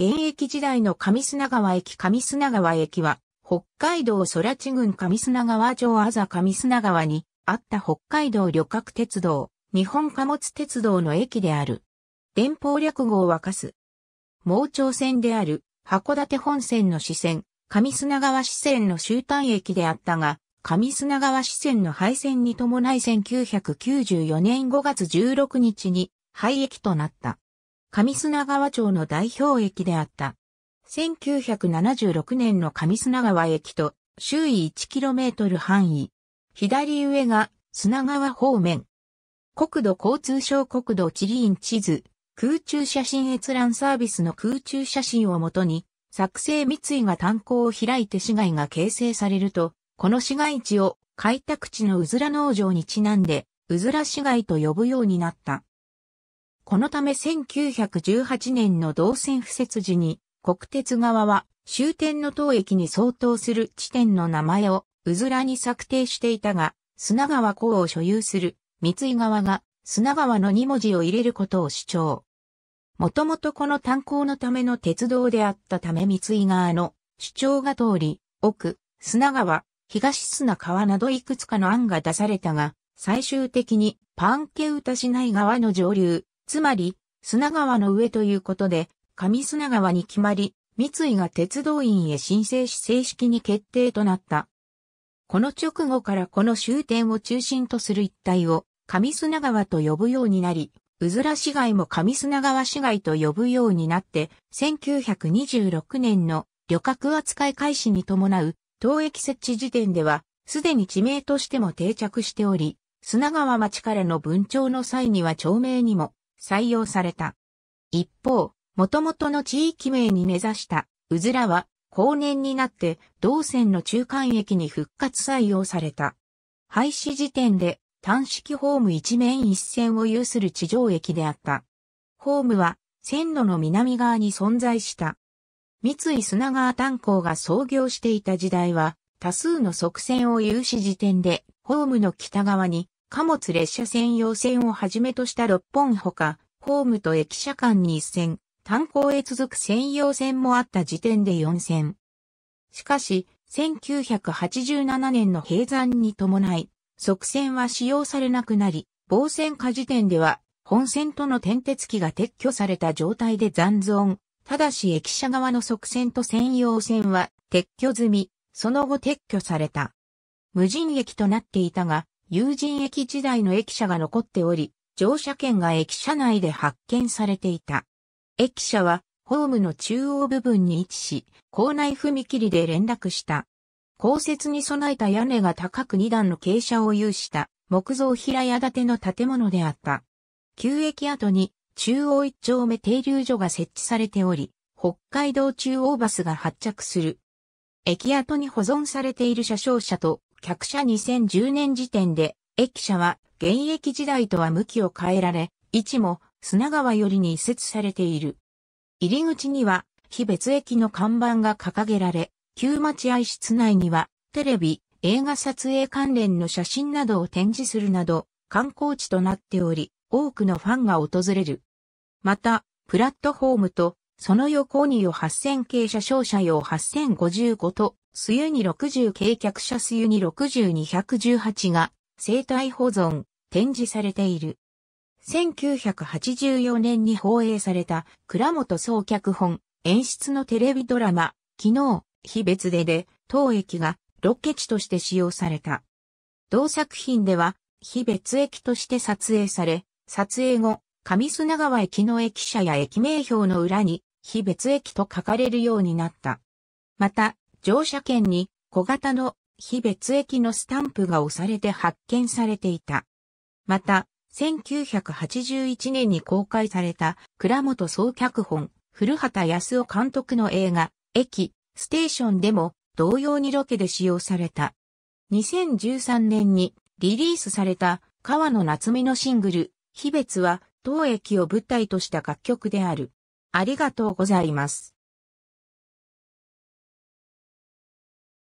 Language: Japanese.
現役時代の上砂川駅上砂川駅は、北海道空地郡上砂川町あざ上砂川にあった北海道旅客鉄道、日本貨物鉄道の駅である。電報略号はかす。盲腸線である函館本線の支線、上砂川支線の終端駅であったが、上砂川支線の廃線に伴い1994年5月16日に廃駅となった。上砂川町の代表駅であった。1976年の上砂川駅と周囲 1km 範囲。左上が砂川方面。国土交通省国土地理院地図、空中写真閲覧サービスの空中写真をもとに、作成三井が炭鉱を開いて市街が形成されると、この市街地を開拓地のうずら農場にちなんで、うずら市街と呼ぶようになった。このため1918年の動線敷設時に、国鉄側は終点の当駅に相当する地点の名前をうずらに策定していたが、砂川港を所有する三井側が砂川の2文字を入れることを主張。もともとこの炭鉱のための鉄道であったため三井側の主張が通り、奥、砂川、東砂川などいくつかの案が出されたが、最終的にパンケウタ市内側の上流、つまり、砂川の上ということで、上砂川に決まり、三井が鉄道院へ申請し正式に決定となった。この直後からこの終点を中心とする一帯を上砂川と呼ぶようになり、うずら市街も上砂川市街と呼ぶようになって、1926年の旅客扱い開始に伴う、当駅設置時点では、すでに地名としても定着しており、砂川町からの文鳥の際には町名にも採用された。一方、元々の地域名に根ざしたうずらは、後年になって同線の中間駅に復活採用された。廃止時点で単式ホーム一面一線を有する地上駅であった。ホームは線路の南側に存在した。三井砂川炭鉱が創業していた時代は、多数の側線を有し時点で、ホームの北側に貨物列車専用線をはじめとした6本ほか、ホームと駅舎間に1線、炭鉱へ続く専用線もあった時点で4線。しかし、1987年の閉山に伴い、側線は使用されなくなり、防線化時点では、本線との点鉄機が撤去された状態で残存。ただし駅舎側の側線と専用線は撤去済み、その後撤去された。無人駅となっていたが、有人駅時代の駅舎が残っており、乗車券が駅舎内で発見されていた。駅舎はホームの中央部分に位置し、校内踏切で連絡した。降雪に備えた屋根が高く2段の傾斜を有した木造平屋建ての建物であった。旧駅跡に中央一丁目停留所が設置されており、北海道中央バスが発着する。駅跡に保存されている車掌車と客車2010年時点で、駅舎は現役時代とは向きを変えられ、位置も砂川寄りに移設されている。入り口には、非別駅の看板が掲げられ、旧待合室内には、テレビ、映画撮影関連の写真などを展示するなど、観光地となっており、多くのファンが訪れる。また、プラットフォームと、その横によ8000系車商車用8055とスユニ60軽客車スユニ60218が生体保存、展示されている。1984年に放映された倉本総脚本、演出のテレビドラマ、昨日、非別でで、当駅がロケ地として使用された。同作品では、非別駅として撮影され、撮影後、上砂川駅の駅舎や駅名標の裏に、非別駅と書かれるようになった。また、乗車券に小型の非別駅のスタンプが押されて発見されていた。また、1981年に公開された倉本総脚本、古畑康夫監督の映画、駅、ステーションでも同様にロケで使用された。2013年にリリースされた川野夏美のシングル、秘別は当駅を舞台とした楽曲である。ありがとうございます。